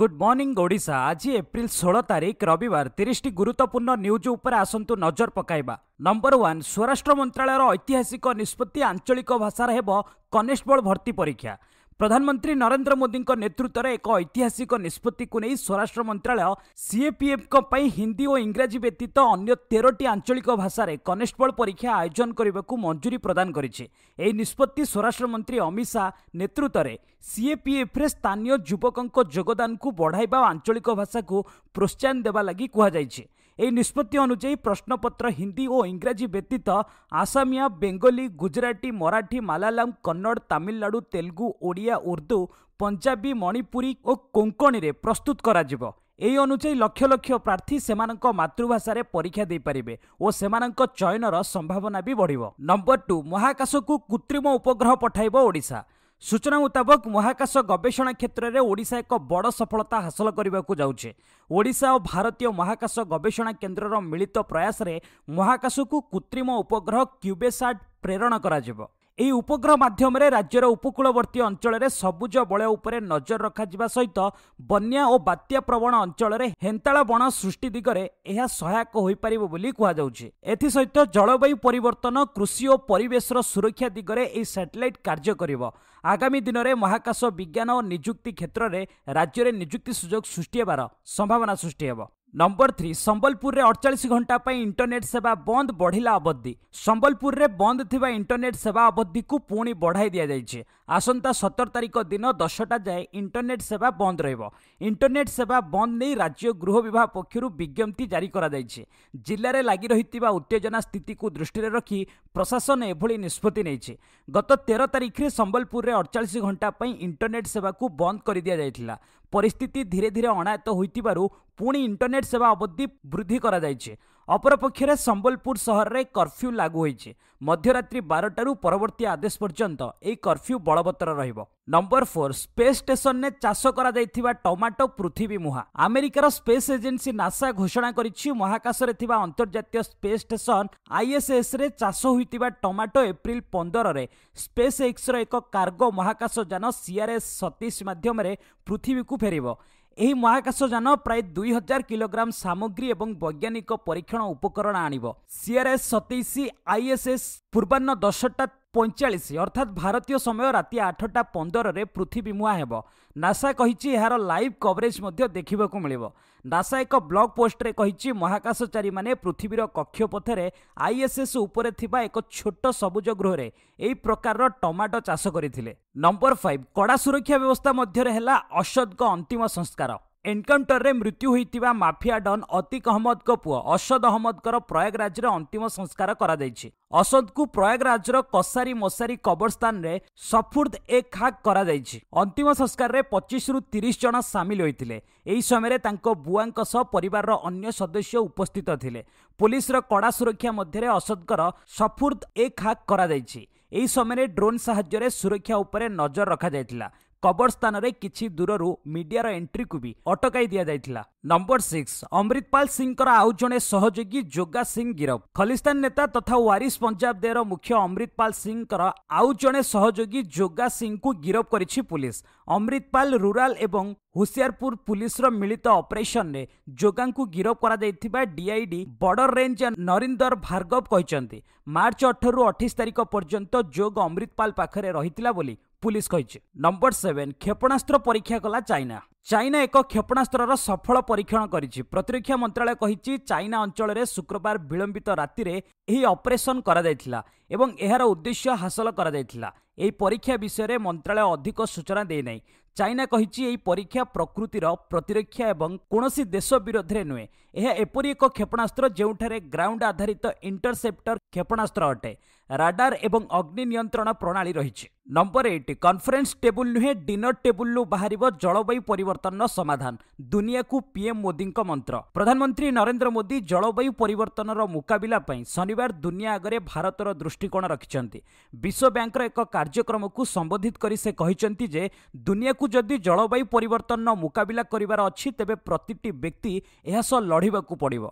good morning Odisha ଆଜି April ଷୋହଳ ତାରିଖ ରବିବାର ତିରିଶଟି ଗୁରୁତ୍ୱପୂର୍ଣ୍ଣ ନ୍ୟୁଜ୍ ଉପରେ ଆସନ୍ତୁ ନଜର ପକାଇବା ନମ୍ବର ୱାନ୍ ସ୍ୱରାଷ୍ଟ୍ର ମନ୍ତ୍ରଣାଳୟର ଐତିହାସିକ ନିଷ୍ପତ୍ତି ଆଞ୍ଚଳିକ ଭାଷାରେ ହେବ କନେଷ୍ଟବଳ ଭର୍ତ୍ତି ପରୀକ୍ଷା ପ୍ରଧାନମନ୍ତ୍ରୀ ନରେନ୍ଦ୍ର ମୋଦିଙ୍କ ନେତୃତ୍ୱରେ ଏକ ଐତିହାସିକ ନିଷ୍ପତ୍ତିକୁ ନେଇ ସ୍ୱରାଷ୍ଟ୍ର ମନ୍ତ୍ରାଳୟ ସିଏପିଏଫ୍ଙ୍କ ପାଇଁ ହିନ୍ଦୀ ଓ ଇଂରାଜୀ ବ୍ୟତୀତ ଅନ୍ୟ ତେରଟି ଆଞ୍ଚଳିକ ଭାଷାରେ କନେଷ୍ଟବଳ ପରୀକ୍ଷା ଆୟୋଜନ କରିବାକୁ ମଞ୍ଜୁରୀ ପ୍ରଦାନ କରିଛି ଏହି ନିଷ୍ପତ୍ତି ସ୍ୱରାଷ୍ଟ୍ରମନ୍ତ୍ରୀ ଅମିତ ଶାହା ନେତୃତ୍ୱରେ ସିଏପିଏଫ୍ରେ ସ୍ଥାନୀୟ ଯୁବକଙ୍କ ଯୋଗଦାନକୁ ବଢ଼ାଇବା ଓ ଆଞ୍ଚଳିକ ଭାଷାକୁ ପ୍ରୋତ୍ସାହନ ଦେବା ଲାଗି କୁହାଯାଇଛି ଏହି ନିଷ୍ପତ୍ତି ଅନୁଯାୟୀ ପ୍ରଶ୍ନପତ୍ର ହିନ୍ଦୀ ଓ ଇଂରାଜୀ ବ୍ୟତୀତ ଆସାମିଆ ବେଙ୍ଗଲୀ ଗୁଜୁରାଟୀ ମରାଠୀ ମାଲାଲାମ କନ୍ନଡ଼ ତାମିଲନାଡୁ ତେଲୁଗୁ ଓଡ଼ିଆ ଉର୍ଦ୍ଦୁ ପଞ୍ଜାବୀ ମଣିପୁରୀ ଓ କୋଙ୍କଣୀରେ ପ୍ରସ୍ତୁତ କରାଯିବ ଏହି ଅନୁଯାୟୀ ଲକ୍ଷ ଲକ୍ଷ ପ୍ରାର୍ଥୀ ସେମାନଙ୍କ ମାତୃଭାଷାରେ ପରୀକ୍ଷା ଦେଇପାରିବେ ଓ ସେମାନଙ୍କ ଚୟନର ସମ୍ଭାବନା ବି ବଢ଼ିବ ନମ୍ବର ଟୁ ମହାକାଶକୁ କୃତ୍ରିମ ଉପଗ୍ରହ ପଠାଇବ ଓଡ଼ିଶା ସୂଚନା ମୁତାବକ ମହାକାଶ ଗବେଷଣା କ୍ଷେତ୍ରରେ ଓଡ଼ିଶା ଏକ ବଡ଼ ସଫଳତା ହାସଲ କରିବାକୁ ଯାଉଛି ଓଡ଼ିଶା ଓ ଭାରତୀୟ ମହାକାଶ ଗବେଷଣା କେନ୍ଦ୍ରର ମିଳିତ ପ୍ରୟାସରେ ମହାକାଶକୁ କୃତ୍ରିମ ଉପଗ୍ରହ କ୍ୟୁବେସାଟ୍ ପ୍ରେରଣ କରାଯିବ ଏହି ଉପଗ୍ରହ ମାଧ୍ୟମରେ ରାଜ୍ୟର ଉପକୂଳବର୍ତ୍ତୀ ଅଞ୍ଚଳରେ ସବୁଜ ବଳୟ ଉପରେ ନଜର ରଖାଯିବା ସହିତ ବନ୍ୟା ଓ ବାତ୍ୟା ପ୍ରବଣ ଅଞ୍ଚଳରେ ହେନ୍ତାଳ ବଣ ସୃଷ୍ଟି ଦିଗରେ ଏହା ସହାୟକ ହୋଇପାରିବ ବୋଲି କୁହାଯାଉଛି ଏଥିସହିତ ଜଳବାୟୁ ପରିବର୍ତ୍ତନ କୃଷି ଓ ପରିବେଶର ସୁରକ୍ଷା ଦିଗରେ ଏହି ସାଟେଲାଇଟ୍ କାର୍ଯ୍ୟ କରିବ ଆଗାମୀ ଦିନରେ ମହାକାଶ ବିଜ୍ଞାନ ଓ ନିଯୁକ୍ତି କ୍ଷେତ୍ରରେ ରାଜ୍ୟରେ ନିଯୁକ୍ତି ସୁଯୋଗ ସୃଷ୍ଟି ହେବାର ସମ୍ଭାବନା ସୃଷ୍ଟି ହେବ ନମ୍ବର ଥ୍ରୀ ସମ୍ବଲପୁରରେ ଅଡ଼ଚାଳିଶ ଘଣ୍ଟା ପାଇଁ ଇଣ୍ଟରନେଟ୍ ସେବା ବନ୍ଦ ବଢ଼ିଲା ଅବଧି ସମ୍ବଲପୁରରେ ବନ୍ଦ ଥିବା ଇଣ୍ଟରନେଟ୍ ସେବା ଅବଧିକୁ ପୁଣି ବଢ଼ାଇ ଦିଆଯାଇଛି ଆସନ୍ତା ସତର ତାରିଖ ଦିନ ଦଶଟା ଯାଏ ଇଣ୍ଟରନେଟ୍ ସେବା ବନ୍ଦ ରହିବ ଇଣ୍ଟରନେଟ୍ ସେବା ବନ୍ଦ ନେଇ ରାଜ୍ୟ ଗୃହ ବିଭାଗ ପକ୍ଷରୁ ବିଜ୍ଞପ୍ତି ଜାରି କରାଯାଇଛି ଜିଲ୍ଲାରେ ଲାଗି ରହିଥିବା ଉତ୍ତେଜନା ସ୍ଥିତିକୁ ଦୃଷ୍ଟିରେ ରଖି ପ୍ରଶାସନ ଏଭଳି ନିଷ୍ପତ୍ତି ନେଇଛି ଗତ ତେର ତାରିଖରେ ସମ୍ବଲପୁରରେ ଅଡ଼ଚାଳିଶ ଘଣ୍ଟା ପାଇଁ ଇଣ୍ଟରନେଟ୍ ସେବାକୁ ବନ୍ଦ କରିଦିଆଯାଇଥିଲା ପରିସ୍ଥିତି ଧୀରେ ଧୀରେ ଅଣାୟତ ହୋଇଥିବାରୁ ପୁଣି ଇଣ୍ଟରନେଟ୍ ସେବା ଅବଧି ବୃଦ୍ଧି କରାଯାଇଛି ଅପରପକ୍ଷରେ ସମ୍ବଲପୁର ସହରରେ କର୍ଫ୍ୟୁ ଲାଗୁ ହୋଇଛି ମଧ୍ୟରାତ୍ରି ବାରଟାରୁ ପରବର୍ତ୍ତୀ ଆଦେଶ ପର୍ଯ୍ୟନ୍ତ ଏହି କର୍ଫ୍ୟୁ ବଳବତ୍ତର ରହିବ ନମ୍ବର ଫୋର୍ ସ୍ପେସ୍ ଷ୍ଟେସନରେ ଚାଷ କରାଯାଇଥିବା ଟମାଟୋ ପୃଥିବୀ ମୁହାଁ ଆମେରିକାର ସ୍ପେସ୍ ଏଜେନ୍ସି ନାସା ଘୋଷଣା କରିଛି ମହାକାଶରେ ଥିବା ଅନ୍ତର୍ଜାତୀୟ ସ୍ପେସ୍ ଷ୍ଟେସନ ଆଇଏସ୍ଏସ୍ରେ ଚାଷ ହୋଇଥିବା ଟମାଟୋ ଏପ୍ରିଲ ପନ୍ଦରରେ ସ୍ପେସ୍ ଏକ୍ସର ଏକ କାର୍ଗୋ ମହାକାଶ ଯାନ ସିଆର୍ଏସ୍ ସତିଶ ମାଧ୍ୟମରେ ପୃଥିବୀକୁ ଫେରିବ ଏହି ମହାକାଶ ଯାନ ପ୍ରାୟ ଦୁଇ ହଜାର କିଲୋଗ୍ରାମ ସାମଗ୍ରୀ ଏବଂ ବୈଜ୍ଞାନିକ ପରୀକ୍ଷଣ ଉପକରଣ ଆଣିବ ସିଆର୍ଏସ୍ ସତେଇଶ ଆଇଏସ୍ଏସ୍ ପୂର୍ବାହ୍ନ ଦଶଟା ପଇଁଚାଳିଶ ଅର୍ଥାତ୍ ଭାରତୀୟ ସମୟ ରାତି ଆଠଟା ପନ୍ଦରରେ ପୃଥିବୀ ମୁହାଁ ହେବ ନାସା କହିଛି ଏହାର ଲାଇଭ୍ କଭରେଜ୍ ମଧ୍ୟ ଦେଖିବାକୁ ମିଳିବ ନାସା ଏକ ବ୍ଲଗ୍ ପୋଷ୍ଟରେ କହିଛି ମହାକାଶଚାରୀମାନେ ପୃଥିବୀର କକ୍ଷପଥରେ ଆଇଏସ୍ଏସ୍ ଉପରେ ଥିବା ଏକ ଛୋଟ ସବୁଜ ଗୃହରେ ଏହି ପ୍ରକାରର ଟମାଟୋ ଚାଷ କରିଥିଲେ ନମ୍ବର ଫାଇଭ୍ କଡ଼ା ସୁରକ୍ଷା ବ୍ୟବସ୍ଥା ମଧ୍ୟରେ ହେଲା ଅସଦଙ୍କ ଅନ୍ତିମ ସଂସ୍କାର ଏନକାଉଣ୍ଟରରେ ମୃତ୍ୟୁ ହୋଇଥିବା ମାଫିଆ ଡନ୍ ଅତିକ ଅହମ୍ମଦଙ୍କ ପୁଅ ଅସଦ ଅହମ୍ମଦଙ୍କର ପ୍ରୟାଗରାଜରେ ଅନ୍ତିମ ସଂସ୍କାର କରାଯାଇଛି ଅସଦଙ୍କୁ ପ୍ରୟାଗରାଜର କସାରୀ ମଶାରୀ କବରସ୍ଥାନରେ ସଫୁର୍ଦ୍ଦ ଏ ଖାକ୍ କରାଯାଇଛି ଅନ୍ତିମ ସଂସ୍କାରରେ ପଚିଶରୁ ତିରିଶ ଜଣ ସାମିଲ ହୋଇଥିଲେ ଏହି ସମୟରେ ତାଙ୍କ ବୁଆଙ୍କ ସହ ପରିବାରର ଅନ୍ୟ ସଦସ୍ୟ ଉପସ୍ଥିତ ଥିଲେ ପୁଲିସର କଡ଼ା ସୁରକ୍ଷା ମଧ୍ୟରେ ଅସଦଙ୍କର ସଫୁର୍ଦ୍ଦ ଏ ଖାକ୍ କରାଯାଇଛି ଏହି ସମୟରେ ଡ୍ରୋନ୍ ସାହାଯ୍ୟରେ ସୁରକ୍ଷା ଉପରେ ନଜର ରଖାଯାଇଥିଲା କବର ସ୍ଥାନରେ କିଛି ଦୂରରୁ ମିଡିଆର ଏଣ୍ଟ୍ରିକୁ ବି ଅଟକାଇ ଦିଆଯାଇଥିଲା ନମ୍ବର ସିକ୍ସ ଅମ୍ରିତପାଲ ସିଂଙ୍କର ଆଉ ଜଣେ ସହଯୋଗୀ ଯୋଗା ସିଂ ଗିରଫ ଖଲିସ୍ତାନ ନେତା ତଥା ୱାରିସ ପଞ୍ଜାବ ଦେର ମୁଖ୍ୟ ଅମ୍ରିତପାଲ ସିଂଙ୍କର ଆଉ ଜଣେ ସହଯୋଗୀ ଯୋଗା ସିଂଙ୍କୁ ଗିରଫ କରିଛି ପୁଲିସ ଅମ୍ରିତପାଲ ରୁରାଲ ଏବଂ ହୁସିଆରପୁର ପୁଲିସର ମିଳିତ ଅପରେସନରେ ଯୋଗାଙ୍କୁ ଗିରଫ କରାଯାଇଥିବା DIG border range Narinder Bhargava କହିଛନ୍ତି ମାର୍ଚ୍ଚ ଅଠରରୁ ଅଠେଇଶ ତାରିଖ ପର୍ଯ୍ୟନ୍ତ ଯୋଗ ଅମ୍ରିତପାଲ ପାଖରେ ରହିଥିଲା ବୋଲି ପୁଲିସ କହିଛି ନମ୍ବର ସେଭେନ କ୍ଷେପଣାସ୍ତ୍ର ପରୀକ୍ଷା କଲା ଚାଇନା ଚାଇନା ଏକ କ୍ଷେପଣାସ୍ତ୍ରର ସଫଳ ପରୀକ୍ଷଣ କରିଛି ପ୍ରତିରକ୍ଷା ମନ୍ତ୍ରଣାଳୟ କହିଛି ଚାଇନା ଅଞ୍ଚଳରେ ଶୁକ୍ରବାର ବିଳମ୍ବିତ ରାତିରେ ଏହି ଅପରେସନ୍ କରାଯାଇଥିଲା ଏବଂ ଏହାର ଉଦ୍ଦେଶ୍ୟ ହାସଲ କରାଯାଇଥିଲା ଏହି ପରୀକ୍ଷା ବିଷୟରେ ମନ୍ତ୍ରଣାଳୟ ଅଧିକ ସୂଚନା ଦେଇନାହିଁ ଚାଇନା କହିଛି ଏହି ପରୀକ୍ଷା ପ୍ରକୃତିର ପ୍ରତିରକ୍ଷା ଏବଂ କୌଣସି ଦେଶ ବିରୋଧରେ ନୁହେଁ ଏହା ଏପରି ଏକ କ୍ଷେପଣାସ୍ତ୍ର ଯେଉଁଠାରେ ଗ୍ରାଉଣ୍ଡ ଆଧାରିତ ଇଣ୍ଟରସେପ୍ଟର କ୍ଷେପଣାସ୍ତ୍ର ଅଟେ ରାଡାର ଏବଂ ଅଗ୍ନି ନିୟନ୍ତ୍ରଣ ପ୍ରଣାଳୀ ରହିଛି ନମ୍ବର ଏଇଟ୍ କନ୍ଫରେନ୍ସ ଟେବୁଲ୍ ନୁହେଁ ଡିନର ଟେବୁଲ୍ରୁ ବାହାରିବ ଜଳବାୟୁ ପରିବର୍ତ୍ତନର ସମାଧାନ ଦୁନିଆକୁ ପିଏମ୍ ମୋଦିଙ୍କ ମନ୍ତ୍ର ପ୍ରଧାନମନ୍ତ୍ରୀ ନରେନ୍ଦ୍ର ମୋଦି ଜଳବାୟୁ ପରିବର୍ତ୍ତନର ମୁକାବିଲା ପାଇଁ ଶନିବାର ଦୁନିଆ ଆଗରେ ଭାରତର ଦୃଷ୍ଟିକୋଣ ରଖିଛନ୍ତି ବିଶ୍ୱବ୍ୟାଙ୍କର ଏକ କାର୍ଯ୍ୟକ୍ରମକୁ ସମ୍ବୋଧିତ କରି ସେ କହିଛନ୍ତି ଯେ ଦୁନିଆକୁ ଯଦି ଜଳବାୟୁ ପରିବର୍ତ୍ତନର ମୁକାବିଲା କରିବାର ଅଛି ତେବେ ପ୍ରତିଟି ବ୍ୟକ୍ତି ଏହା ସହ ଲଢ଼ି ବଢ଼ିବାକୁ ପଡ଼ିବ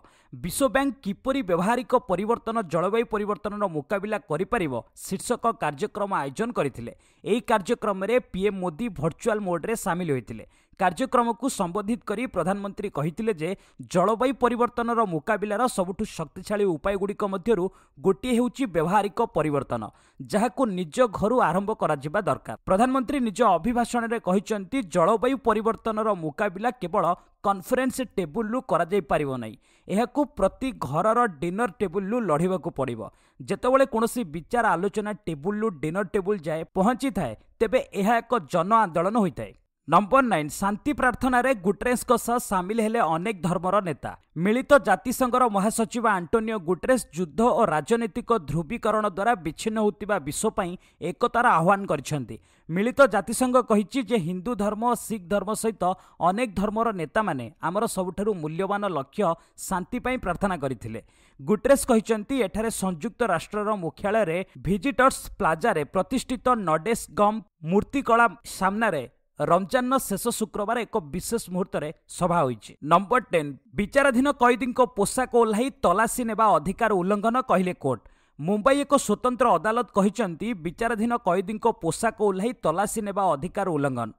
ବିଶ୍ୱବ୍ୟାଙ୍କ କିପରି ବ୍ୟବହାରିକ ପରିବର୍ତ୍ତନ ଜଳବାୟୁ ପରିବର୍ତ୍ତନର ମୁକାବିଲା କରିପାରିବ ଶୀର୍ଷକ କାର୍ଯ୍ୟକ୍ରମ ଆୟୋଜନ କରିଥିଲେ ଏହି କାର୍ଯ୍ୟକ୍ରମରେ ପିଏମ୍ ମୋଦି ଭର୍ଚୁଆଲ୍ ମୋଡ଼୍ରେ ସାମିଲ ହୋଇଥିଲେ କାର୍ଯ୍ୟକ୍ରମକୁ ସମ୍ବୋଧିତ କରି ପ୍ରଧାନମନ୍ତ୍ରୀ କହିଥିଲେ ଯେ ଜଳବାୟୁ ପରିବର୍ତ୍ତନର ମୁକାବିଲାର ସବୁଠୁ ଶକ୍ତିଶାଳୀ ଉପାୟଗୁଡ଼ିକ ମଧ୍ୟରୁ ଗୋଟିଏ ହେଉଛି ବ୍ୟବହାରିକ ପରିବର୍ତ୍ତନ ଯାହାକୁ ନିଜ ଘରୁ ଆରମ୍ଭ କରାଯିବା ଦରକାର ପ୍ରଧାନମନ୍ତ୍ରୀ ନିଜ ଅଭିଭାଷଣରେ କହିଛନ୍ତି ଜଳବାୟୁ ପରିବର୍ତ୍ତନର ମୁକାବିଲା କେବଳ କନଫରେନ୍ସ ଟେବୁଲରୁ କରାଯାଇପାରିବ ନାହିଁ ଏହାକୁ ପ୍ରତି ଘରର ଡିନର ଟେବୁଲରୁ ଲଢ଼ିବାକୁ ପଡ଼ିବ ଯେତେବେଳେ କୌଣସି ବିଚାର ଆଲୋଚନା ଟେବୁଲରୁ ଡିନର ଟେବୁଲ ଯାଏ ପହଞ୍ଚିଥାଏ ତେବେ ଏହା ଏକ ଜନ ଆନ୍ଦୋଳନ ହୋଇଥାଏ ନମ୍ବର ନାଇନ୍ ଶାନ୍ତି ପ୍ରାର୍ଥନାରେ ଗୁଟ୍ରେସ୍ଙ୍କ ସହ ସାମିଲ ହେଲେ ଅନେକ ଧର୍ମର ନେତା ମିଳିତ ଜାତିସଂଘର ମହାସଚିବ ଆଣ୍ଟୋନିଓ ଗୁଟ୍ରେସ୍ ଯୁଦ୍ଧ ଓ ରାଜନୈତିକ ଧ୍ରୁବୀକରଣ ଦ୍ୱାରା ବିଚ୍ଛିନ୍ନ ହେଉଥିବା ବିଶ୍ୱ ପାଇଁ ଏକତାର ଆହ୍ୱାନ କରିଛନ୍ତି ମିଳିତ ଜାତିସଂଘ କହିଛି ଯେ ହିନ୍ଦୁ ଧର୍ମ ଓ ଶିଖ ଧର୍ମ ସହିତ ଅନେକ ଧର୍ମର ନେତାମାନେ ଆମର ସବୁଠାରୁ ମୂଲ୍ୟବାନ ଲକ୍ଷ୍ୟ ଶାନ୍ତି ପାଇଁ ପ୍ରାର୍ଥନା କରିଥିଲେ ଗୁଟ୍ରେସ୍ କହିଛନ୍ତି ଏଠାରେ ସଂଯୁକ୍ତ ରାଷ୍ଟ୍ରର ମୁଖ୍ୟାଳୟରେ ଭିଜିଟର୍ସ ପ୍ଲାଜାରେ ପ୍ରତିଷ୍ଠିତ ନଡେସ୍ ଗମ୍ ମୂର୍ତ୍ତିକଳା ସାମ୍ନାରେ ରମଜାନର ଶେଷ ଶୁକ୍ରବାର ଏକ ବିଶେଷ ମୁହୂର୍ତ୍ତରେ ସଭା ହୋଇଛି ନମ୍ବର ଟେନ୍ ବିଚାରାଧୀନ କଏଦୀଙ୍କ ପୋଷାକ ଓହ୍ଲାଇ ତଲାସି ନେବା ଅଧିକାର ଉଲ୍ଲଂଘନ କହିଲେ କୋର୍ଟ ମୁମ୍ବାଇ ଏକ ସ୍ୱତନ୍ତ୍ର ଅଦାଲତ କହିଛନ୍ତି ବିଚାରାଧୀନ କଏଦୀଙ୍କ ପୋଷାକ ଓହ୍ଲାଇ ତଲାସି ନେବା ଅଧିକାର ଉଲ୍ଲଂଘନ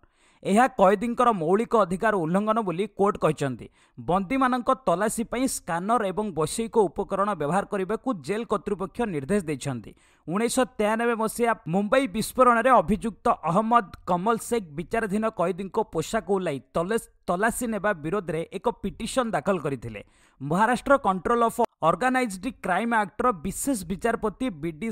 ଏହା କଏଦୀଙ୍କର ମୌଳିକ ଅଧିକାର ଉଲ୍ଲଙ୍ଘନ ବୋଲି କୋର୍ଟ କହିଛନ୍ତି ବନ୍ଦୀମାନଙ୍କ ତଲାସୀ ପାଇଁ ସ୍କାନର ଏବଂ ବୈଷୟିକ ଉପକରଣ ବ୍ୟବହାର କରିବାକୁ ଜେଲ୍ କର୍ତ୍ତୃପକ୍ଷ ନିର୍ଦ୍ଦେଶ ଦେଇଛନ୍ତି ଉଣେଇଶହ ତେୟାନବେ ମସିହା ମୁମ୍ବାଇ ବିସ୍ଫୋରଣରେ ଅଭିଯୁକ୍ତ ଅହମ୍ମଦ କମଲ ଶେଖ୍ ବିଚାରାଧୀନ କଏଦୀଙ୍କ ପୋଷାକ ଉଲ୍ଲାଇ ତଲାସୀ ନେବା ବିରୋଧରେ ଏକ ପିଟିସନ୍ ଦାଖଲ କରିଥିଲେ Maharashtra control of organised crime ଆକ୍ଟର ବିଶେଷ ବିଚାରପତି ବି ଡି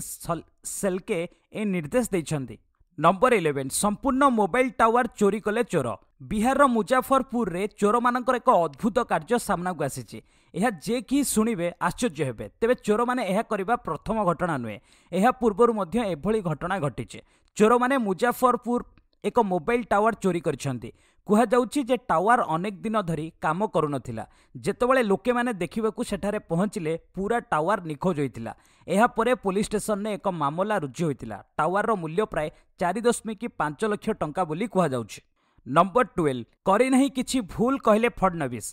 ସେଲକେ ଏ ନିର୍ଦ୍ଦେଶ ଦେଇଛନ୍ତି ନମ୍ବର ଇଲେଭେନ୍ ସମ୍ପୂର୍ଣ୍ଣ ମୋବାଇଲ ଟାୱାର ଚୋରି କଲେ ଚୋର ବିହାରର ମୁଜାଫରପୁରରେ ଚୋରମାନଙ୍କର ଏକ ଅଦ୍ଭୁତ କାର୍ଯ୍ୟ ସାମ୍ନାକୁ ଆସିଛି ଏହା ଯେ କି ଶୁଣିବେ ଆଶ୍ଚର୍ଯ୍ୟ ହେବେ ତେବେ ଚୋରମାନେ ଏହା କରିବା ପ୍ରଥମ ଘଟଣା ନୁହେଁ ଏହା ପୂର୍ବରୁ ମଧ୍ୟ ଏଭଳି ଘଟଣା ଘଟିଛି ଚୋରମାନେ ମୁଜାଫରପୁର ଏକ ମୋବାଇଲ ଟାୱାର ଚୋରି କରିଛନ୍ତି କୁହାଯାଉଛି ଯେ ଟାୱାର ଅନେକ ଦିନ ଧରି କାମ କରୁନଥିଲା ଯେତେବେଳେ ଲୋକେମାନେ ଦେଖିବାକୁ ସେଠାରେ ପହଞ୍ଚିଲେ ପୁରା ଟାୱାର ନିଖୋଜ ହୋଇଥିଲା ଏହାପରେ ପୋଲିସ ଷ୍ଟେସନରେ ଏକ ମାମଲା ରୁଜୁ ହୋଇଥିଲା ଟାୱାରର ମୂଲ୍ୟ ପ୍ରାୟ ଚାରି ଦଶମିକ ପାଞ୍ଚ ଲକ୍ଷ ଟଙ୍କା ବୋଲି କୁହାଯାଉଛି ନମ୍ବର ଟୁଏଲ୍ଭ କରିନାହିଁ କିଛି ଭୁଲ କହିଲେ ଫଡ଼ନବିସ୍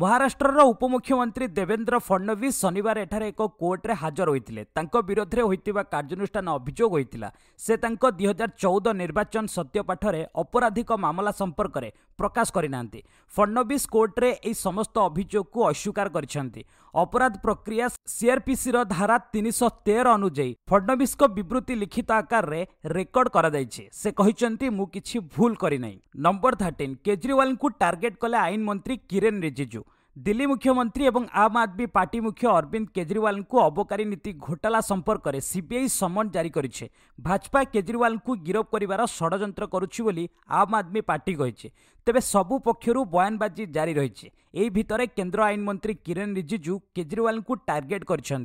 ମହାରାଷ୍ଟ୍ରର ଉପମୁଖ୍ୟମନ୍ତ୍ରୀ ଦେବେନ୍ଦ୍ର ଫଡ଼ନବିସ୍ ଶନିବାର ଏଠାରେ ଏକ କୋର୍ଟରେ ହାଜର ହୋଇଥିଲେ ତାଙ୍କ ବିରୋଧରେ ହୋଇଥିବା କାର୍ଯ୍ୟାନୁଷ୍ଠାନ ଅଭିଯୋଗ ହୋଇଥିଲା ସେ ତାଙ୍କ ଦୁଇହଜାର ଚଉଦ ନିର୍ବାଚନ ସତ୍ୟପାଠରେ ଅପରାଧିକ ମାମଲା ସମ୍ପର୍କରେ ପ୍ରକାଶ କରିନାହାନ୍ତି ଫଡ଼ନବିସ୍ କୋର୍ଟରେ ଏହି ସମସ୍ତ ଅଭିଯୋଗକୁ ଅସ୍ୱୀକାର କରିଛନ୍ତି ଅପରାଧ ପ୍ରକ୍ରିୟା ସିଆର୍ପିସିର ଧାରା ତିନିଶହ ତେର ଅନୁଯାୟୀ ଫଡ଼ନବିସ୍ଙ୍କ ବିବୃତ୍ତି ଲିଖିତ ଆକାରରେ ରେକର୍ଡ କରାଯାଇଛି ସେ କହିଛନ୍ତି ମୁଁ କିଛି ଭୁଲ କରିନାହିଁ ନମ୍ବର ଥାର୍ଟିନ୍ କେଜରିୱାଲଙ୍କୁ ଟାର୍ଗେଟ୍ କଲେ ଆଇନ ମନ୍ତ୍ରୀ କିରେନ୍ ରିଜିଜୁ দিল্লি মুখ্যমন্ত্রী এবং আম আদমি পার্টি মুখ্য অরবিন্দ কেজরিওয়াল অবকারী নীতি ঘোটালা সম্পর্কের সিবিআই সমন জারি করেছে ভাজপা কেজরিওয়াল গিরফ করার ষড়যন্ত্র করুছি বলে আম আদমি পার্টি কইছে তবে সবু পক্ষর বয়ানবাজি জারি রয়েছে এই ভিতরে কেন্দ্র আইনমন্ত্রী কিরেন রিজিজু কেজরিওয়াল টার্গেট করেছেন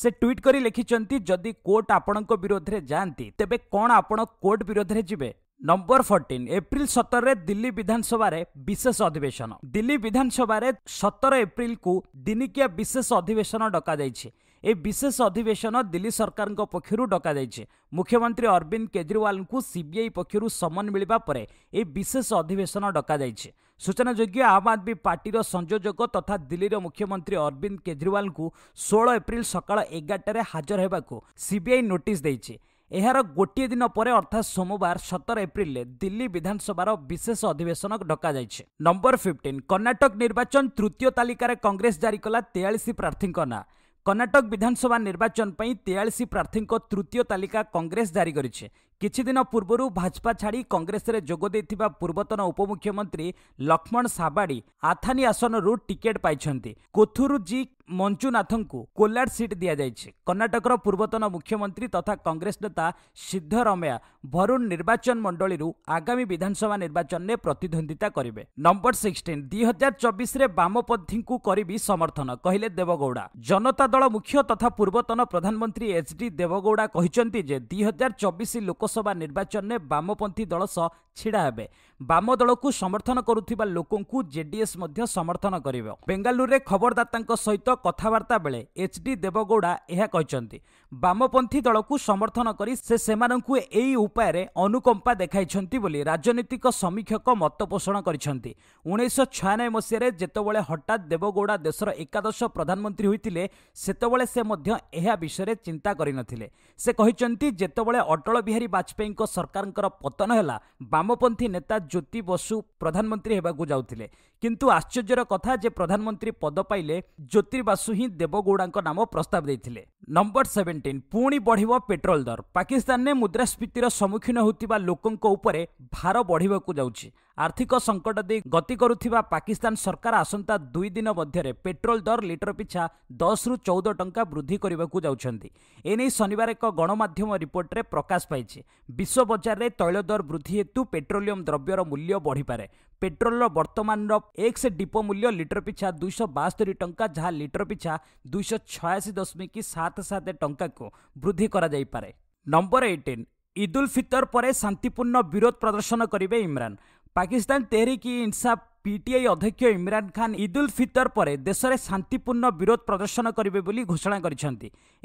সে ট্যুইট করে লিখিছেন যদি কোর্ট আপনার বিরোধে যাতে তেবে কণ আপনার কোর্ট বিরোধে যাবে ନମ୍ବର ଫୋର୍ଟିନ୍ ଏପ୍ରିଲ ସତରରେ ଦିଲ୍ଲୀ ବିଧାନସଭାରେ ବିଶେଷ ଅଧିବେଶନ ଦିଲ୍ଲୀ ବିଧାନସଭାରେ ସତର ଏପ୍ରିଲକୁ ଦିନିକିଆ ବିଶେଷ ଅଧିବେଶନ ଡକାଯାଇଛି ଏହି ବିଶେଷ ଅଧିବେଶନ ଦିଲ୍ଲୀ ସରକାରଙ୍କ ପକ୍ଷରୁ ଡକାଯାଇଛି ମୁଖ୍ୟମନ୍ତ୍ରୀ ଅରବିନ୍ଦ କେଜରିୱାଲଙ୍କୁ ସିବିଆଇ ପକ୍ଷରୁ ସମନ ମିଳିବା ପରେ ଏହି ବିଶେଷ ଅଧିବେଶନ ଡକାଯାଇଛି ସୂଚନାଯୋଗ୍ୟ ଆମ ଆଦମୀ ପାର୍ଟିର ସଂଯୋଜକ ତଥା ଦିଲ୍ଲୀର ମୁଖ୍ୟମନ୍ତ୍ରୀ ଅରବିନ୍ଦ କେଜରିୱାଲଙ୍କୁ ଷୋହଳ ଏପ୍ରିଲ ସକାଳ ଏଗାରଟାରେ ହାଜର ହେବାକୁ ସିବିଆଇ ନୋଟିସ୍ ଦେଇଛି ଏହାର ଗୋଟିଏ ଦିନ ପରେ ଅର୍ଥାତ୍ ସୋମବାର ସତର ଏପ୍ରିଲରେ ଦିଲ୍ଲୀ ବିଧାନସଭାର ବିଶେଷ ଅଧିବେଶନ ଡକାଯାଇଛି ନମ୍ବର ଫିଫ୍ଟିନ୍ କର୍ଣ୍ଣାଟକ ନିର୍ବାଚନ ତୃତୀୟ ତାଲିକାରେ କଂଗ୍ରେସ ଜାରି କଲା ତେୟାଳିଶ ପ୍ରାର୍ଥୀଙ୍କ ନାଁ କର୍ଣ୍ଣାଟକ ବିଧାନସଭା ନିର୍ବାଚନ ପାଇଁ ତେୟାଳିଶ ପ୍ରାର୍ଥୀଙ୍କ ତୃତୀୟ ତାଲିକା କଂଗ୍ରେସ ଜାରି କରିଛି କିଛିଦିନ ପୂର୍ବରୁ ଭାଜପା ଛାଡ଼ି କଂଗ୍ରେସରେ ଯୋଗ ଦେଇଥିବା ପୂର୍ବତନ ଉପମୁଖ୍ୟମନ୍ତ୍ରୀ ଲକ୍ଷ୍ମଣ ସାବାଡ଼ି ଆଥାନି ଆସନରୁ ଟିକେଟ୍ ପାଇଛନ୍ତି କୋଥୁରୁ ଜି ମଞ୍ଜୁନାଥଙ୍କୁ କୋଲାଡ ସିଟ୍ ଦିଆଯାଇଛି କର୍ଣ୍ଣାଟକର ପୂର୍ବତନ ମୁଖ୍ୟମନ୍ତ୍ରୀ ତଥା କଂଗ୍ରେସ ନେତା ସିଦ୍ଧରମେୟା ଭରୁଣ ନିର୍ବାଚନ ମଣ୍ଡଳୀରୁ ଆଗାମୀ ବିଧାନସଭା ନିର୍ବାଚନରେ ପ୍ରତିଦ୍ୱନ୍ଦ୍ୱିତା କରିବେ ନମ୍ବର ସିକ୍ସଟିନ୍ ଦୁଇ ହଜାର ଚବିଶରେ ବାମପନ୍ଥୀଙ୍କୁ କରିବି ସମର୍ଥନ କହିଲେ ଦେବଗୌଡ଼ା ଜନତା ଦଳ ମୁଖ୍ୟ ତଥା ପୂର୍ବତନ ପ୍ରଧାନମନ୍ତ୍ରୀ ଏଚ୍ଡି ଦେବଗୌଡ଼ା କହିଛନ୍ତି ଯେ ଦୁଇ ହଜାର ଚବିଶ ଲୋକ ଲୋକସଭା ନିର୍ବାଚନରେ ବାମପନ୍ଥୀ ଦଳ ସହ ଛିଡ଼ା ହେବେ ବାମ ଦଳକୁ ସମର୍ଥନ କରୁଥିବା ଲୋକଙ୍କୁ ଜେଡିଏସ୍ ମଧ୍ୟ ସମର୍ଥନ କରିବ ବେଙ୍ଗାଲୁରୁରେ ଖବରଦାତାଙ୍କ ସହିତ କଥାବାର୍ତ୍ତା ବେଳେ ଏଚ୍ ଡି ଦେବଗୌଡ଼ା ଏହା କହିଛନ୍ତି ବାମପନ୍ଥୀ ଦଳକୁ ସମର୍ଥନ କରି ସେ ସେମାନଙ୍କୁ ଏହି ଉପାୟରେ ଅନୁକମ୍ପା ଦେଖାଇଛନ୍ତି ବୋଲି ରାଜନୈତିକ ସମୀକ୍ଷକ ମତ ପୋଷଣ କରିଛନ୍ତି ଉଣେଇଶହ ଛୟାନବେ ମସିହାରେ ଯେତେବେଳେ ହଠାତ୍ ଦେବଗୌଡ଼ା ଦେଶର ଏକାଦଶ ପ୍ରଧାନମନ୍ତ୍ରୀ ହୋଇଥିଲେ ସେତେବେଳେ ସେ ମଧ୍ୟ ଏହା ବିଷୟରେ ଚିନ୍ତା କରିନଥିଲେ ସେ କହିଛନ୍ତି ଯେତେବେଳେ ଅଟଳ ବିହାରୀ ବାଜପେୟୀଙ୍କ ସରକାରଙ୍କର ପତନ ହେଲା ବାମ ବାମପନ୍ଥୀ ନେତା ଜ୍ୟୋତି ବସୁ ପ୍ରଧାନମନ୍ତ୍ରୀ ହେବାକୁ ଯାଉଥିଲେ କିନ୍ତୁ ଆଶ୍ଚର୍ଯ୍ୟର କଥା ଯେ ପ୍ରଧାନମନ୍ତ୍ରୀ ପଦ ପାଇଲେ ଜ୍ୟୋତିର୍ବାସୁ ହିଁ ଦେବଗୌଡ଼ାଙ୍କ ନାମ ପ୍ରସ୍ତାବ ଦେଇଥିଲେ ନମ୍ବର ସେଭେନ୍ଟିନ୍ ପୁଣି ବଢ଼ିବ ପେଟ୍ରୋଲ ଦର ପାକିସ୍ତାନରେ ମୁଦ୍ରାସ୍ଫୀତିର ସମ୍ମୁଖୀନ ହେଉଥିବା ଲୋକଙ୍କ ଉପରେ ଭାର ବଢ଼ିବାକୁ ଯାଉଛି ଆର୍ଥିକ ସଙ୍କଟ ଦେଇ ଗତି କରୁଥିବା ପାକିସ୍ତାନ ସରକାର ଆସନ୍ତା ଦୁଇ ଦିନ ମଧ୍ୟରେ ପେଟ୍ରୋଲ ଦର ଲିଟର ପିଛା ଦଶରୁ ଚଉଦ ଟଙ୍କା ବୃଦ୍ଧି କରିବାକୁ ଯାଉଛନ୍ତି ଏନେଇ ଶନିବାର ଏକ ଗଣମାଧ୍ୟମ ରିପୋର୍ଟରେ ପ୍ରକାଶ ପାଇଛି ବିଶ୍ୱ ବଜାରରେ ତୈଳ ଦର ବୃଦ୍ଧି ହେତୁ ପେଟ୍ରୋଲିୟମ ଦ୍ରବ୍ୟର ମୂଲ୍ୟ ବଢ଼ିପାରେ ପେଟ୍ରୋଲର ବର୍ତ୍ତମାନର ଏକ୍ସ ଡିପୋ ମୂଲ୍ୟ ଲିଟର ପିଛା ଦୁଇଶହ ବାସ୍ତରି ଟଙ୍କା ଯାହା ଲିଟର ପିଛା ଦୁଇଶହ ଛୟାଅଶୀ ଦଶମିକ ସାତ ସାତ ଟଙ୍କାକୁ ବୃଦ୍ଧି କରାଯାଇପାରେ ନମ୍ବର ଏଇଟିନ୍ ଇଦୁଲ ଫିତର ପରେ ଶାନ୍ତିପୂର୍ଣ୍ଣ ବିରୋଧ ପ୍ରଦର୍ଶନ କରିବେ ଇମ୍ରାନ୍ ପାକିସ୍ତାନ ତେହରିକି ଇନ୍ସାଫ পিটিআই অধ্যক্ষ ইমরান খান ঈদ উল ফিতর পরে দেশের শান্তিপূর্ণ বিরোধ প্রদর্শন করবে বলে ঘোষণা করেছেন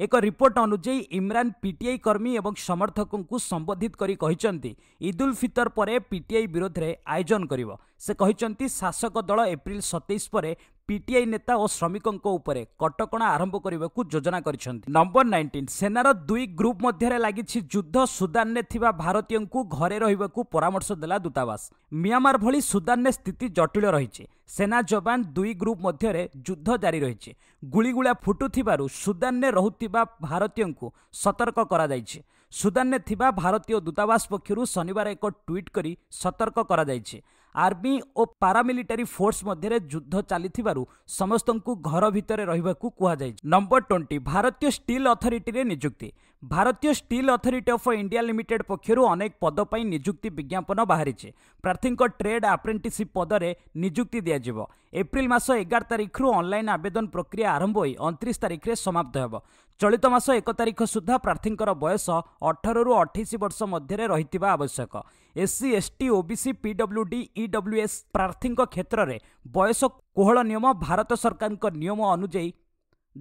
এক রিপোর্ট অনুযায়ী ইমরান পিটিআই কর্মী এবং সমর্থকଙ୍କୁ সম্বোধিত করে କହିଛନ୍ତି ঈদ উল ফিতর পরে পিটিআই বিরোধে আয়োজন করিব সে କହିଛନ୍ତି শাসক দল এপ্রিল সতেইশ পরে পিটিআই নেতা ও শ্রমিকଙ୍କ উপরে କଟକଣା ଆରମ୍ଭ କରିବାକୁ ଯୋଜନା କରିଛନ୍ତି ନମ୍ବର ନାଇଣ୍ଟିନ୍ ସେନାର ଦୁଇ ଗ୍ରୁପ୍ ମଧ୍ୟରେ ଲାଗିଛି ଯୁଦ୍ଧ ସୁଦାନରେ ଥିବା ଭାରତୀୟଙ୍କୁ ଘରେ ରହିବାକୁ ପରାମର୍ଶ ଦେଲା ଦୂତାବାସ ମିଆଁମାର ଭଳି ସୁଦାନରେ ସ୍ଥିତି ଜଟ ଜଟିଳ ରହିଛି ସେନା ଯବାନ ଦୁଇ ଗ୍ରୁପ୍ ମଧ୍ୟରେ ଯୁଦ୍ଧ ଜାରି ରହିଛି ଗୁଳିଗୁଳା ଫୁଟୁଥିବାରୁ ସୁଦାନରେ ରହୁଥିବା ଭାରତୀୟଙ୍କୁ ସତର୍କ କରାଯାଇଛି ସୁଦାନରେ ଥିବା ଭାରତୀୟ ଦୂତାବାସ ପକ୍ଷରୁ ଶନିବାର ଏକ ଟ୍ୱିଟ୍ କରି ସତର୍କ କରାଯାଇଛି आर्मी ओ पारामटरी फोर्से युद्ध चाहिँ समस्तको घर भित्र रह नम्बर ट्वेन्टी भारतीय स्ट अथरियुक्ति भारतीय स्ट अथरी अफ इंडिया लिमिटेड अनेक पद पदप नियुक्ति विज्ञापन बाहेछ प्रार्थीको ट्रेड आप्रेन्टिसिप् पदले नियुक्ति दिव्र मास एघार तारिखहरू अनल आवेदन प्रक्रिया आरंभ आरम्भ अनतिस तारिक समाप्त हो ଚଳିତ ମାସ ଏକ ତାରିଖ ସୁଦ୍ଧା ପ୍ରାର୍ଥୀଙ୍କର ବୟସ ଅଠରରୁ ଅଠେଇଶ ବର୍ଷ ମଧ୍ୟରେ ରହିଥିବା ଆବଶ୍ୟକ SC ST OBC PWD EWS ପ୍ରାର୍ଥୀଙ୍କ କ୍ଷେତ୍ରରେ ବୟସ କୋହଳ ନିୟମ ଭାରତ ସରକାରଙ୍କ ନିୟମ ଅନୁଯାୟୀ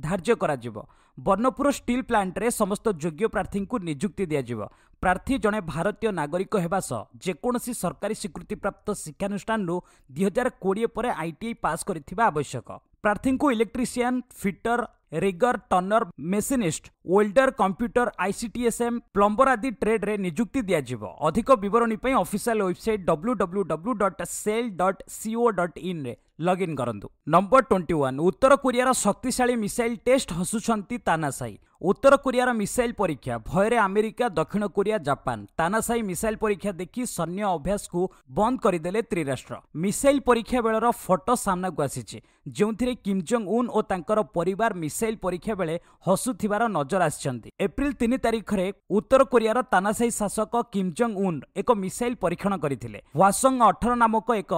ଧାର୍ଯ୍ୟ କରାଯିବ ବର୍ଣ୍ଣପୁର ଷ୍ଟିଲ୍ ପ୍ଲାଣ୍ଟରେ ସମସ୍ତ ଯୋଗ୍ୟ ପ୍ରାର୍ଥୀଙ୍କୁ ନିଯୁକ୍ତି ଦିଆଯିବ ପ୍ରାର୍ଥୀ ଜଣେ ଭାରତୀୟ ନାଗରିକ ହେବା ସହ ଯେକୌଣସି ସରକାରୀ ସ୍ୱୀକୃତିପ୍ରାପ୍ତ ଶିକ୍ଷାନୁଷ୍ଠାନରୁ ଦୁଇ ହଜାର କୋଡ଼ିଏ ପରେ ଆଇଟିଆଇ ପାସ୍ କରିଥିବା ଆବଶ୍ୟକ ପ୍ରାର୍ଥୀଙ୍କୁ electrician fitter rigger turner machinist welder computer ICTSM plumber ଆଦି ଟ୍ରେଡ୍ରେ ନିଯୁକ୍ତି ଦିଆଯିବ ଅଧିକ ବିବରଣୀ ପାଇଁ official website W W W dot sail dot CO dot ଇନ୍ରେ ଲଗ୍ଇନ୍ କରନ୍ତୁ ନମ୍ବର ଟ୍ୱେଣ୍ଟି ୱାନ୍ ଉତ୍ତର କୋରିଆର ଶକ୍ତିଶାଳୀ ମିସାଇଲ୍ ଟେଷ୍ଟ ହସୁଛନ୍ତି ତାନାସାଇ ଉତ୍ତର କୋରିଆର ମିସାଇଲ୍ ପରୀକ୍ଷା ଭୟରେ ଆମେରିକା ଦକ୍ଷିଣ କୋରିଆ ଜାପାନ ତାନାସାଇ ମିସାଇଲ୍ ପରୀକ୍ଷା ଦେଖି ସୈନ୍ୟ ଅଭ୍ୟାସକୁ ବନ୍ଦ କରିଦେଲେ ତ୍ରିରାଷ୍ଟ୍ର ମିସାଇଲ୍ ପରୀକ୍ଷା ବେଳର ଫଟୋ ସାମ୍ନାକୁ ଆସିଛି ଯେଉଁଥିରେ କିମ୍ ଜଙ୍ଗ୍ ଉନ୍ ଓ ତାଙ୍କର ପରିବାର ମିସାଇଲ୍ ପରୀକ୍ଷା ବେଳେ ହସୁଥିବାର ନଜର ଆସିଛନ୍ତି ଏପ୍ରିଲ ତିନି ତାରିଖରେ ଉତ୍ତର କୋରିଆର ତାନାସାଇ ଶାସକ କିମ୍ ଜଙ୍ଗ୍ ଉନ୍ ଏକ ମିସାଇଲ୍ ପରୀକ୍ଷଣ କରିଥିଲେ ୱାସଙ୍ଗ ଅଠର ନାମକ ଏକ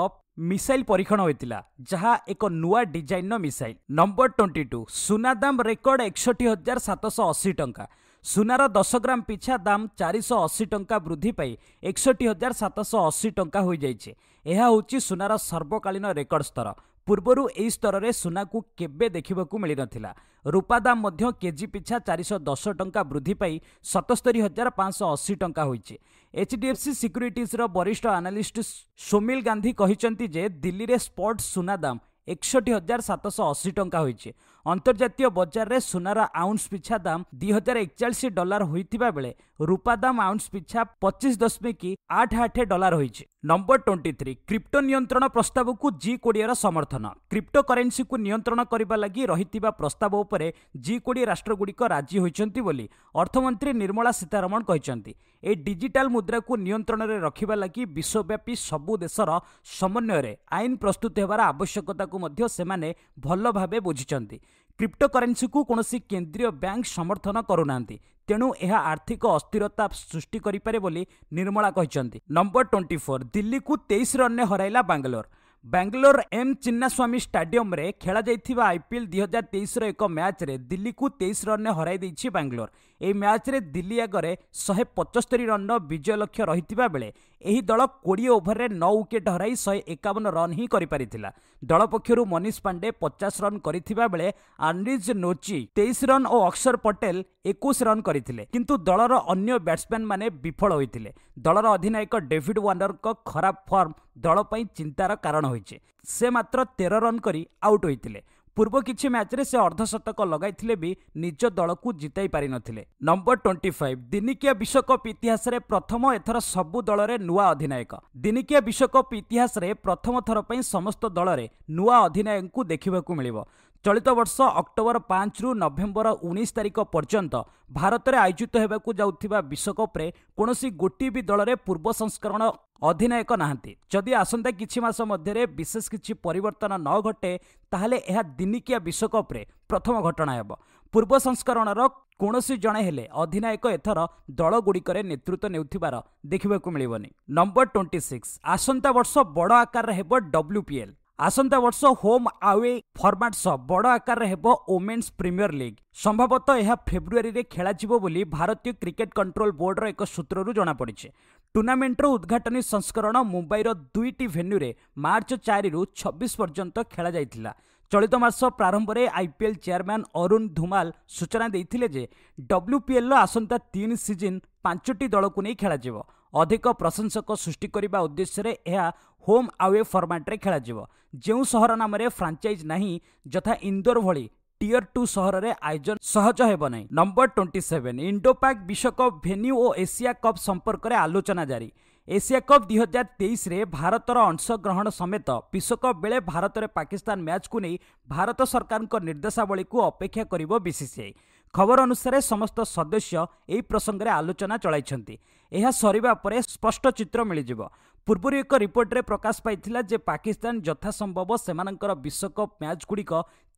ମିସାଇଲ୍ ପରୀକ୍ଷଣ ହୋଇଥିଲା ଯାହା ଏକ ନୂଆ ଡିଜାଇନ୍ର ମିସାଇଲ୍ ନମ୍ବର ଟ୍ୱେଣ୍ଟି ଟୁ ସୁନା ଦାମ୍ ରେକର୍ଡ଼ ଏକଷଠି ହଜାର ସାତଶହ ଅଶୀ ଟଙ୍କା ସୁନାର ଦଶ ଗ୍ରାମ ପିଛା ଦାମ୍ ଚାରିଶହ ଅଶୀ ଟଙ୍କା ବୃଦ୍ଧି ପାଇ ଏକଷଠି ହଜାର ସାତଶହ ଅଶୀ ଟଙ୍କା ହୋଇଯାଇଛି ଏହା ହେଉଛି ସୁନାର ସର୍ବକାଳୀନ ରେକର୍ଡ଼ ସ୍ତର ପୂର୍ବରୁ ଏହି ସ୍ତରରେ ସୁନାକୁ କେବେ ଦେଖିବାକୁ ମିଳିନଥିଲା ରୂପା ଦାମ୍ ମଧ୍ୟ କେଜି ପିଛା ଚାରିଶହ ଦଶ ଟଙ୍କା ବୃଦ୍ଧି ପାଇ ସତସ୍ତରି ହଜାର ପାଞ୍ଚଶହ ଅଶୀ ଟଙ୍କା ହୋଇଛି ଏଚ୍ ଡି ଏଫ୍ ସି ସିକ୍ୟୁରିଟିଜ୍ର ବରିଷ୍ଠ ଆନାଲିଷ୍ଟ ସୁମିଲ ଗାନ୍ଧୀ କହିଛନ୍ତି ଯେ ଦିଲ୍ଲୀରେ ସ୍ପଟ୍ ସୁନା ଦାମ୍ ଏକଷଠି ହଜାର ସାତଶହ ଅଶୀ ଟଙ୍କା ହୋଇଛି ଅନ୍ତର୍ଜାତୀୟ ବଜାରରେ ସୁନାର ଆଉନ୍ସ ପିଛା ଦାମ୍ ଦୁଇ ହଜାର ଏକଚାଳିଶ ଡଲାର ହୋଇଥିବା ବେଳେ ରୂପା ଦାମ୍ ଆଉନ୍ସ ପିଛା ପଚିଶ ଦଶମିକ ଆଠ ଆଠ ଡଲାର ହୋଇଛି ନମ୍ବର ଟ୍ୱେଣ୍ଟି ଥ୍ରୀ କ୍ରିପ୍ଟୋ ନିୟନ୍ତ୍ରଣ ପ୍ରସ୍ତାବକୁ ଜି କୋଡ଼ିଏର ସମର୍ଥନ କ୍ରିପ୍ଟୋ କରେନ୍ସିକୁ ନିୟନ୍ତ୍ରଣ କରିବା ଲାଗି ରହିଥିବା ପ୍ରସ୍ତାବ ଉପରେ ଜି କୋଡ଼ିଏ ରାଷ୍ଟ୍ରଗୁଡ଼ିକ ରାଜି ହୋଇଛନ୍ତି ବୋଲି ଅର୍ଥମନ୍ତ୍ରୀ ନିର୍ମଳା ସୀତାରମଣ କହିଛନ୍ତି ଏହି ଡିଜିଟାଲ୍ ମୁଦ୍ରାକୁ ନିୟନ୍ତ୍ରଣରେ ରଖିବା ଲାଗି ବିଶ୍ୱବ୍ୟାପୀ ସବୁ ଦେଶର ସମନ୍ୱୟରେ ଆଇନ ପ୍ରସ୍ତୁତ ହେବାର ଆବଶ୍ୟକତାକୁ ମଧ୍ୟ ସେମାନେ ଭଲ ଭାବେ ବୁଝିଛନ୍ତି କ୍ରିପ୍ଟୋକରେନ୍ସିକୁ କୌଣସି କେନ୍ଦ୍ରୀୟ ବ୍ୟାଙ୍କ ସମର୍ଥନ କରୁନାହାନ୍ତି ତେଣୁ ଏହା ଆର୍ଥିକ ଅସ୍ଥିରତା ସୃଷ୍ଟି କରିପାରେ ବୋଲି ନିର୍ମଳା କହିଛନ୍ତି ନମ୍ବର ଟ୍ୱେଣ୍ଟି ଫୋର୍ ଦିଲ୍ଲୀକୁ ତେଇଶ ରନ୍ରେ ହରାଇଲା ବାଙ୍ଗାଲୋର ବାଙ୍ଗାଲୋର ଏମ୍ ଚିନ୍ନାସ୍ୱାମୀ ଷ୍ଟାଡିୟମରେ ଖେଳାଯାଇଥିବା ଆଇପିଏଲ୍ ଦୁଇ ହଜାର ତେଇଶର ଏକ ମ୍ୟାଚ୍ରେ ଦିଲ୍ଲୀକୁ ତେଇଶ ରନ୍ରେ ହରାଇ ଦେଇଛି ବାଙ୍ଗାଲୋର ଏହି ମ୍ୟାଚ୍ରେ ଦିଲ୍ଲୀ ଆଗରେ ଶହେ ପଚସ୍ତରୀ ରନ୍ର ବିଜୟ ଲକ୍ଷ୍ୟ ରହିଥିବା ବେଳେ ଏହି ଦଳ କୋଡ଼ିଏ ଓଭରରେ ନଅ ୱିକେଟ୍ ହରାଇ ଶହେ ଏକାବନ ରନ୍ ହିଁ କରିପାରିଥିଲା ଦଳ ପକ୍ଷରୁ ମନୀଷ ପାଣ୍ଡେ ପଚାଶ ରନ୍ କରିଥିବା ବେଳେ ଆନ୍ରିଜ୍ ନୋଚି ତେଇଶ ରନ୍ ଓ ଅକ୍ସର ପଟେଲ ଏକୋଇଶ ରନ୍ କରିଥିଲେ କିନ୍ତୁ ଦଳର ଅନ୍ୟ ବ୍ୟାଟ୍ସମ୍ୟାନ୍ମାନେ ବିଫଳ ହୋଇଥିଲେ ଦଳର ଅଧିନାୟକ ଡେଭିଡ୍ ୱାର୍ଣ୍ଣର୍ଙ୍କ ଖରାପ ଫର୍ମ ଦଳ ପାଇଁ ଚିନ୍ତାର କାରଣ ହୋଇଛି ସେ ମାତ୍ର ତେର ରନ୍ କରି ଆଉଟ୍ ହୋଇଥିଲେ ପୂର୍ବ କିଛି ମ୍ୟାଚ୍ରେ ସେ ଅର୍ଦ୍ଧଶତକ ଲଗାଇଥିଲେ ବି ନିଜ ଦଳକୁ ଜିତାଇ ପାରିନଥିଲେ ନମ୍ବର ଟ୍ୱେଣ୍ଟି ଫାଇଭ୍ ଦିନିକିଆ ବିଶ୍ୱକପ୍ ଇତିହାସରେ ପ୍ରଥମ ଏଥର ସବୁ ଦଳରେ ନୂଆ ଅଧିନାୟକ ଦିନିକିଆ ବିଶ୍ୱକପ୍ ଇତିହାସରେ ପ୍ରଥମ ଥର ପାଇଁ ସମସ୍ତ ଦଳରେ ନୂଆ ଅଧିନାୟକଙ୍କୁ ଦେଖିବାକୁ ମିଳିବ ଚଳିତ ବର୍ଷ ଅକ୍ଟୋବର ପାଞ୍ଚରୁ ନଭେମ୍ବର ଉଣେଇଶ ତାରିଖ ପର୍ଯ୍ୟନ୍ତ ଭାରତରେ ଆୟୋଜିତ ହେବାକୁ ଯାଉଥିବା ବିଶ୍ୱକପ୍ରେ କୌଣସି ଗୋଟିଏ ବି ଦଳରେ ପୂର୍ବ ସଂସ୍କରଣ ଅଧିନାୟକ ନାହାନ୍ତି ଯଦି ଆସନ୍ତା କିଛି ମାସ ମଧ୍ୟରେ ବିଶେଷ କିଛି ପରିବର୍ତ୍ତନ ନ ଘଟେ ତାହେଲେ ଏହା ଦିନିକିଆ ବିଶ୍ୱକପ୍ରେ ପ୍ରଥମ ଘଟଣା ହେବ ପୂର୍ବ ସଂସ୍କରଣର କୌଣସି ଜଣେ ହେଲେ ଅଧିନାୟକ ଏଥର ଦଳଗୁଡ଼ିକରେ ନେତୃତ୍ୱ ନେଉଥିବାର ଦେଖିବାକୁ ମିଳିବନି ନମ୍ବର ଟ୍ୱେଣ୍ଟି ସିକ୍ସ ଆସନ୍ତା ବର୍ଷ ବଡ଼ ଆକାରରେ ହେବ ଡବ୍ଲ୍ୟୁପିଏଲ୍ ଆସନ୍ତା ବର୍ଷ ହୋମ୍ ଆୱେ ଫର୍ମାଟ୍ ସହ ବଡ଼ ଆକାରରେ ହେବ ଓମେନ୍ସ ପ୍ରିମିୟର ଲିଗ୍ ସମ୍ଭବତଃ ଏହା ଫେବୃଆରୀରେ ଖେଳାଯିବ ବୋଲି ଭାରତୀୟ କ୍ରିକେଟ୍ କଣ୍ଟ୍ରୋଲ ବୋର୍ଡର ଏକ ସୂତ୍ରରୁ ଜଣାପଡ଼ିଛି ଟୁର୍ଣ୍ଣାମେଣ୍ଟର ଉଦ୍ଘାଟନୀ ସଂସ୍କରଣ ମୁମ୍ବାଇର ଦୁଇଟି ଭେନ୍ୟୁରେ ମାର୍ଚ୍ଚ ଚାରିରୁ ଛବିଶ ପର୍ଯ୍ୟନ୍ତ ଖେଳାଯାଇଥିଲା ଚଳିତ ମାସ ପ୍ରାରମ୍ଭରେ ଆଇପିଏଲ୍ ଚେୟାରମ୍ୟାନ୍ ଅରୁଣ ଧୁମାଲ ସୂଚନା ଦେଇଥିଲେ ଯେ ଡବ୍ଲ୍ୟୁପିଏଲ୍ର ଆସନ୍ତା ତିନି ସିଜିନ୍ ପାଞ୍ଚଟି ଦଳକୁ ନେଇ ଖେଳାଯିବ ଅଧିକ ପ୍ରଶଂସକ ସୃଷ୍ଟି କରିବା ଉଦ୍ଦେଶ୍ୟରେ ଏହା ହୋମ୍ ଆୱେ ଫର୍ମାଟ୍ରେ ଖେଳାଯିବ ଯେଉଁ ସହର ନାମରେ ଫ୍ରାଞ୍ଚାଇଜ୍ ନାହିଁ ଯଥା ଇନ୍ଦୋର ଭଳି ଟିୟର ଟୁ ସହରରେ ଆୟୋଜନ ସହଜ ହେବ ନାହିଁ ନମ୍ବର ଟ୍ୱେଣ୍ଟି ସେଭେନ୍ ଇଣ୍ଡୋପାକ୍ ବିଶ୍ୱକପ୍ ଭେନ୍ୟୁ ଓ ଏସିଆ କପ୍ ସମ୍ପର୍କରେ ଆଲୋଚନା ଜାରି ଏସିଆ କପ୍ ଦୁଇ ହଜାର ତେଇଶରେ ଭାରତର ଅଂଶଗ୍ରହଣ ସମେତ ବିଶ୍ୱକପ୍ ବେଳେ ଭାରତରେ ପାକିସ୍ତାନ ମ୍ୟାଚ୍କୁ ନେଇ ଭାରତ ସରକାରଙ୍କ ନିର୍ଦ୍ଦେଶାବଳୀକୁ ଅପେକ୍ଷା କରିବ ବିସିସିଆଇ ଖବର ଅନୁସାରେ ସମସ୍ତ ସଦସ୍ୟ ଏହି ପ୍ରସଙ୍ଗରେ ଆଲୋଚନା ଚଳାଇଛନ୍ତି ଏହା ସରିବା ପରେ ସ୍ପଷ୍ଟ ଚିତ୍ର ମିଳିଯିବ ପୂର୍ବରୁ ଏକ ରିପୋର୍ଟରେ ପ୍ରକାଶ ପାଇଥିଲା ଯେ ପାକିସ୍ତାନ ଯଥାସମ୍ଭବ ସେମାନଙ୍କର ବିଶ୍ୱକପ୍ ମ୍ୟାଚ୍ଗୁଡ଼ିକ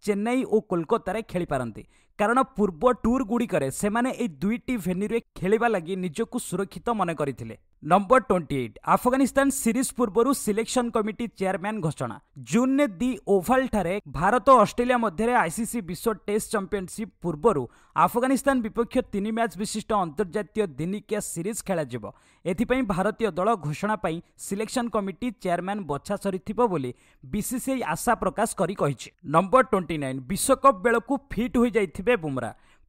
ଚେନ୍ନାଇ ଓ କୋଲକାତାରେ ଖେଳିପାରନ୍ତି କାରଣ ପୂର୍ବ ଟୁର୍ ଗୁଡ଼ିକରେ ସେମାନେ ଏହି ଦୁଇଟି ଭେନ୍ୟୁରେ ଖେଳିବା ଲାଗି ନିଜକୁ ସୁରକ୍ଷିତ ମନେ କରିଥିଲେ number twenty eight Afghanistan series ପୂର୍ବରୁ ସିଲେକ୍ସନ୍ କମିଟି ଚେୟାରମ୍ୟାନ୍ ଘୋଷଣା ଜୁନ୍ରେ ଦି ଓଭାଲ୍ଠାରେ ଭାରତ ଅଷ୍ଟ୍ରେଲିଆ ମଧ୍ୟରେ ଆଇସିସି ବିଶ୍ୱ ଟେଷ୍ଟ ଚାମ୍ପିଅନସିପ୍ ପୂର୍ବରୁ ଆଫଗାନିସ୍ତାନ ବିପକ୍ଷ ତିନି ମ୍ୟାଚ୍ ବିଶିଷ୍ଟ ଅନ୍ତର୍ଜାତୀୟ ଦିନିକିଆ ସିରିଜ୍ ଖେଳାଯିବ ଏଥିପାଇଁ ଭାରତୀୟ ଦଳ ଘୋଷଣା ପାଇଁ ସିଲେକ୍ସନ୍ କମିଟି ଚେୟାରମ୍ୟାନ୍ ବଛା ସରିଥିବ ବୋଲି ବିସିସିଆଇ ଆଶା ପ୍ରକାଶ କରି କହିଛି ନମ୍ବର ଟ୍ୱେଣ୍ଟି ଫର୍ଟି ନାଇନ୍ ବିଶ୍ୱକପ୍ ବେଳକୁ ଫିଟ୍ ହୋଇଯାଇଥିବେ ବୁମ୍ରା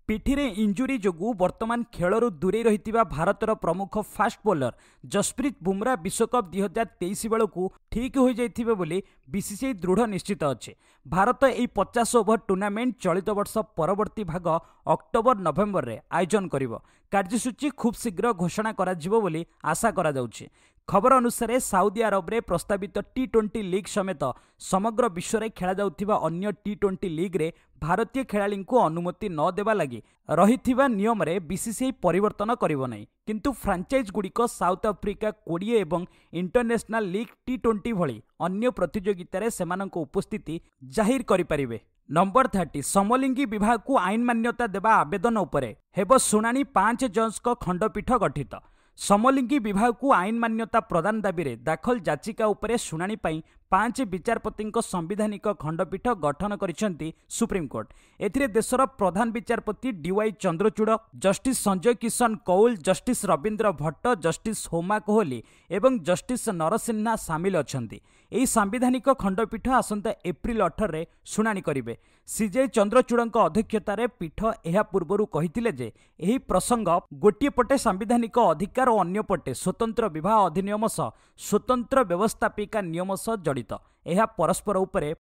ପିଠିରେ ଇଞ୍ଜୁରୀ ଯୋଗୁଁ ବର୍ତ୍ତମାନ ଖେଳରୁ ଦୂରେଇ ରହିଥିବା ଭାରତର ପ୍ରମୁଖ ଫାଷ୍ଟ ବୋଲର ଯଶପ୍ରୀତ ବୁମ୍ରା ବିଶ୍ୱକପ୍ ଦୁଇହଜାର ତେଇଶ ବେଳକୁ ଠିକ୍ ହୋଇଯାଇଥିବେ ବୋଲି ବିସିସିଆଇ ଦୃଢ଼ ନିଶ୍ଚିତ ଅଛି ଭାରତ ଏହି ପଚାଶ ଓଭର ଟୁର୍ଣ୍ଣାମେଣ୍ଟ ଚଳିତ ବର୍ଷ ପରବର୍ତ୍ତୀ ଭାଗ ଅକ୍ଟୋବର ନଭେମ୍ବରରେ ଆୟୋଜନ କରିବ କାର୍ଯ୍ୟସୂଚୀ ଖୁବ୍ ଶୀଘ୍ର ଘୋଷଣା କରାଯିବ ବୋଲି ଆଶା କରାଯାଉଛି ଖବର ଅନୁସାରେ ସାଉଦି ଆରବରେ ପ୍ରସ୍ତାବିତ ଟି ଟ୍ୱେଣ୍ଟି ଲିଗ୍ ସମେତ ସମଗ୍ର ବିଶ୍ୱରେ ଖେଳାଯାଉଥିବା ଅନ୍ୟ ଟି ଟ୍ୱେଣ୍ଟି ଲିଗ୍ରେ ଭାରତୀୟ ଖେଳାଳିଙ୍କୁ ଅନୁମତି ନ ଦେବା ଲାଗି ରହିଥିବା ନିୟମରେ ବିସିସିଆଇ ପରିବର୍ତ୍ତନ କରିବ ନାହିଁ କିନ୍ତୁ ଫ୍ରାଞ୍ଚାଇଜ୍ଗୁଡ଼ିକ ସାଉଥ ଆଫ୍ରିକା କୋଡ଼ିଏ ଏବଂ ଇଣ୍ଟରନ୍ୟାସନାଲ୍ ଲିଗ୍ ଟି ଟ୍ୱେଣ୍ଟି ଭଳି ଅନ୍ୟ ପ୍ରତିଯୋଗିତାରେ ସେମାନଙ୍କ ଉପସ୍ଥିତି ଜାହିର କରିପାରିବେ ନମ୍ବର ଥାର୍ଟି ସମଲିଙ୍ଗୀ ବିଭାଗକୁ ଆଇନ ମାନ୍ୟତା ଦେବା ଆବେଦନ ଉପରେ ହେବ ଶୁଣାଣି ପାଞ୍ଚ ଜଜ୍ଙ୍କ ଖଣ୍ଡପୀଠ ଗଠିତ ସମଲିଙ୍ଗୀ ବିବାହକୁ ଆଇନ ମାନ୍ୟତା ପ୍ରଦାନ ଦାବିରେ ଦାଖଲ ଯାଚିକା ଉପରେ ଶୁଣାଣି ପାଇଁ ପାଞ୍ଚ ବିଚାରପତିଙ୍କ ସାମ୍ବିଧାନିକ ଖଣ୍ଡପୀଠ ଗଠନ କରିଛନ୍ତି ସୁପ୍ରିମକୋର୍ଟ ଏଥିରେ ଦେଶର ପ୍ରଧାନ ବିଚାରପତି D Y Chandrachud justice Sanjay Kishan Kaul justice Ravindra Bhat justice Hima Kohli ଏବଂ ଜଷ୍ଟିସ୍ ନରସିହ୍ନା ସାମିଲ ଅଛନ୍ତି ଏହି ସାମ୍ବିଧାନିକ ଖଣ୍ଡପୀଠ ଆସନ୍ତା ଏପ୍ରିଲ ଅଠରରେ ଶୁଣାଣି କରିବେ ସିଜେଇ ଚନ୍ଦ୍ରଚୂଡ଼ଙ୍କ ଅଧ୍ୟକ୍ଷତାରେ ପୀଠ ଏହା ପୂର୍ବରୁ କହିଥିଲେ ଯେ ଏହି ପ୍ରସଙ୍ଗ ଗୋଟିଏ ପଟେ ସାମ୍ବିଧାନିକ ଅଧିକାର ଓ ଅନ୍ୟପଟେ ସ୍ୱତନ୍ତ୍ର ବିବାହ ଅଧିନିୟମ ସହ ସ୍ୱତନ୍ତ୍ର ବ୍ୟବସ୍ଥାପିକା ନିୟମ ସହ ଜଡ଼ିତ ଏହା ପରସ୍ପର ଉପରେ